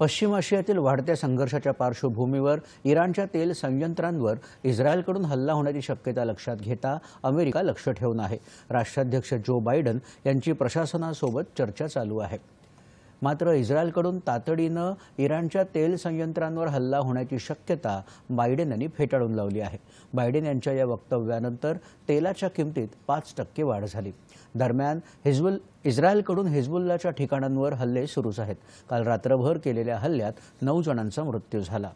पश्चिम आशियातील वाढत्या संघर्षाच्या पार्श्वभूमीवर इराणच्या तेल संयंत्रांवर इस्रायलकडून हल्ला होण्याची शक्यता लक्षात घेता अमेरिका लक्ष ठेवून आहे राष्ट्राध्यक्ष जो बायडन यांची प्रशासनासोबत चर्चा चालू आहे मात्र इस्रायलकडून तातडीनं इराणच्या तेल संयंत्रांवर हल्ला होण्याची शक्यता बायडेन यांनी फेटाळून लावली आहे बायडेन यांच्या या वक्तव्यानंतर तेलाच्या किमतीत पाच टक्के वाढ झाली दरम्यान हिजबुल इस्रायलकडून हिजबुल्लाच्या ठिकाणांवर हल्ले सुरूच आहेत काल रात्रभर केलेल्या हल्ल्यात नऊ जणांचा मृत्यू झाला